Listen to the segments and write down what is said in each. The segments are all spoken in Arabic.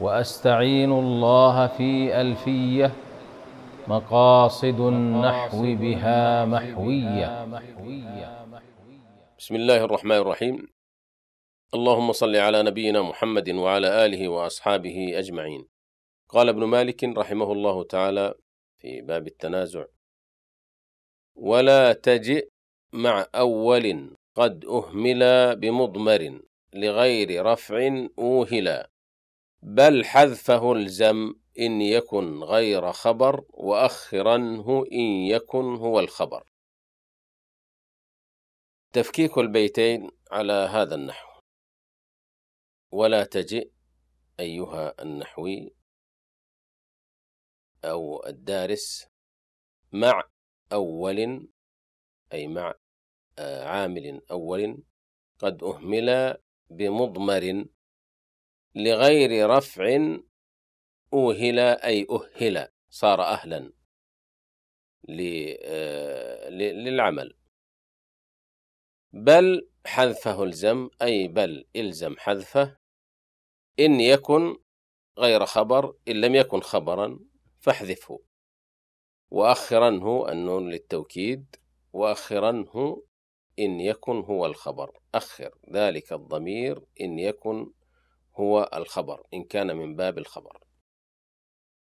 واستعين الله في الفيه مقاصد النحو بها محويه بسم الله الرحمن الرحيم اللهم صل على نبينا محمد وعلى اله واصحابه اجمعين قال ابن مالك رحمه الله تعالى في باب التنازع ولا تجئ مع اول قد اهملا بمضمر لغير رفع اوهلا بل حذفه الزم إن يكن غير خبر وأخرنه إن يكن هو الخبر تفكيك البيتين على هذا النحو ولا تجئ أيها النحوي أو الدارس مع أول أي مع آه، عامل أول قد أهمل بمضمر لغير رفع أوهل أي أهل صار أهلا آه، للعمل بل حذفه الزم أي بل إلزم حذفه إن يكن غير خبر إن لم يكن خبرا فاحذفه وأخرنه النون للتوكيد وأخرنه إن يكن هو الخبر أخر ذلك الضمير إن يكن هو الخبر إن كان من باب الخبر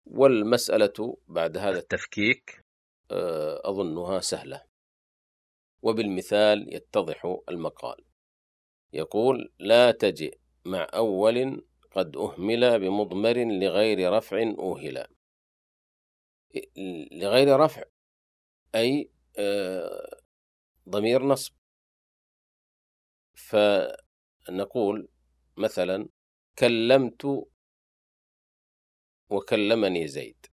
والمسألة بعد هذا التفكيك آه، أظنها سهلة وبالمثال يتضح المقال يقول لا تجئ مع أول قد أهمل بمضمر لغير رفع أوهلا لغير رفع أي آه، ضمير نصب فنقول مثلا كلمت وكلمني زيد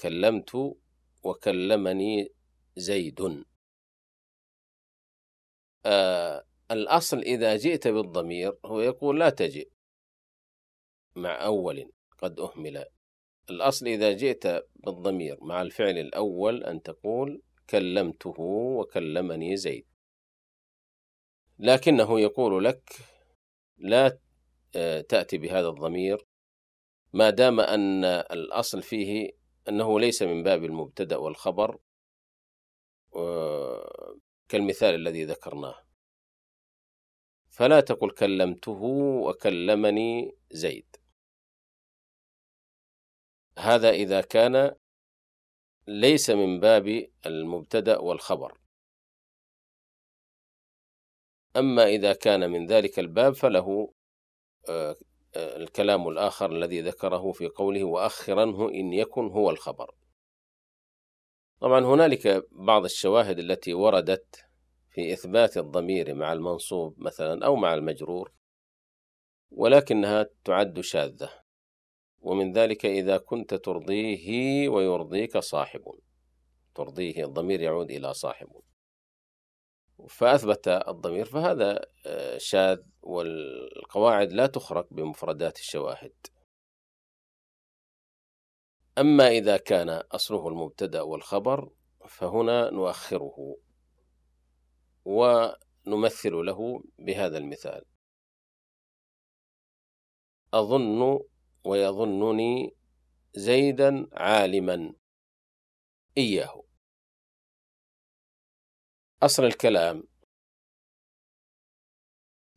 كلمت وكلمني زيد آه الأصل إذا جئت بالضمير هو يقول لا تجئ مع أول قد أهمل الأصل إذا جئت بالضمير مع الفعل الأول أن تقول كلمته وكلمني زيد لكنه يقول لك لا آه، تأتي بهذا الضمير ما دام أن الأصل فيه أنه ليس من باب المبتدأ والخبر كالمثال الذي ذكرناه فلا تقل كلمته وكلمني زيد هذا إذا كان ليس من باب المبتدأ والخبر أما إذا كان من ذلك الباب فله آه، آه، الكلام الآخر الذي ذكره في قوله وأخرنه إن يكن هو الخبر طبعا هنالك بعض الشواهد التي وردت في إثبات الضمير مع المنصوب مثلا أو مع المجرور ولكنها تعد شاذة ومن ذلك إذا كنت ترضيه ويرضيك صاحب ترضيه الضمير يعود إلى صاحب فأثبت الضمير فهذا آه، شاذ والقواعد لا تخرق بمفردات الشواهد أما إذا كان أصله المبتدأ والخبر فهنا نؤخره ونمثل له بهذا المثال أظن ويظنني زيدا عالما إياه أصل الكلام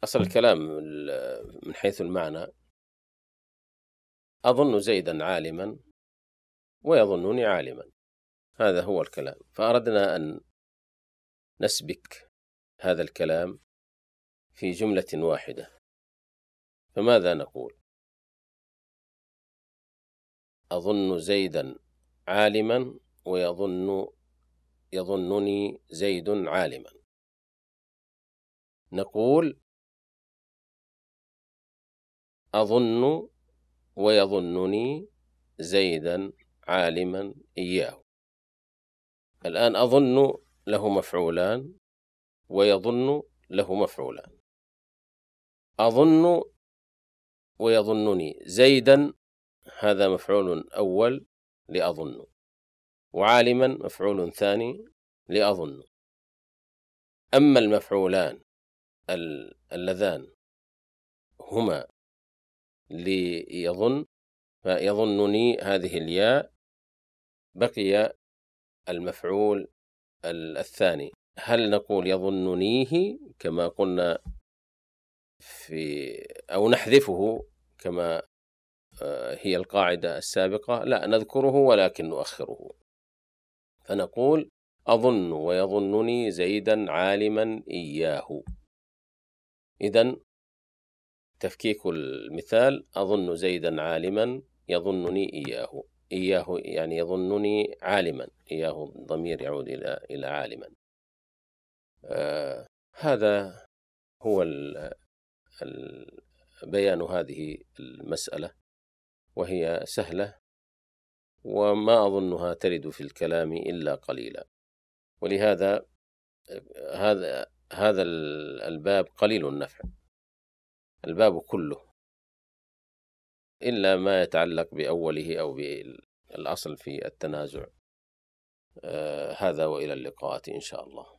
أصل الكلام من حيث المعنى أظن زيدا عالما ويظنني عالما هذا هو الكلام فأردنا أن نسبك هذا الكلام في جملة واحدة فماذا نقول أظن زيدا عالما ويظن يظنني زيد عالما نقول أظن ويظنني زيدا عالما إياه الآن أظن له مفعولان ويظن له مفعولان أظن ويظنني زيدا هذا مفعول أول لأظن وعالما مفعول ثاني لأظن أما المفعولان اللذان هما ليظن فيظنني هذه الياء بقي المفعول الثاني هل نقول يظننيه كما قلنا في أو نحذفه كما آه، هي القاعدة السابقة لا نذكره ولكن نؤخره فنقول أظن ويظنني زيدا عالما إياه إذا تفكيك المثال أظن زيدا عالما يظنني إياه إياه يعني يظنني عالما إياه الضمير يعود إلى إلى عالما آه هذا هو ال بيان هذه المسألة وهي سهلة وما أظنها ترد في الكلام إلا قليلا ولهذا هذا هذا الباب قليل النفع الباب كله إلا ما يتعلق بأوله أو بالأصل في التنازع آه هذا وإلى اللقاءات إن شاء الله